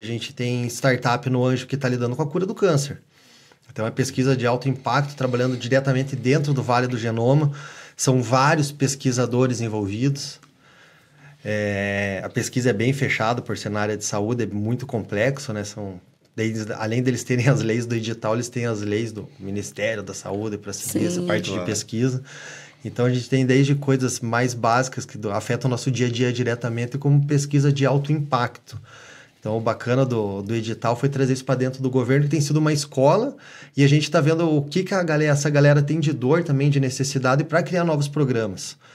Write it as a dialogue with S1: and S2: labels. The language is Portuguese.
S1: A gente tem startup no Anjo que está lidando com a cura do câncer. Então, é uma pesquisa de alto impacto, trabalhando diretamente dentro do Vale do Genoma. São vários pesquisadores envolvidos. É, a pesquisa é bem fechada, por ser na área de saúde, é muito complexo, né? São, desde, além deles terem as leis do digital, eles têm as leis do Ministério da Saúde para seguir essa parte claro. de pesquisa. Então, a gente tem desde coisas mais básicas que afetam o nosso dia a dia diretamente, como pesquisa de alto impacto. Então, o bacana do, do edital foi trazer isso para dentro do governo, que tem sido uma escola, e a gente está vendo o que, que a galera, essa galera tem de dor também, de necessidade, para criar novos programas.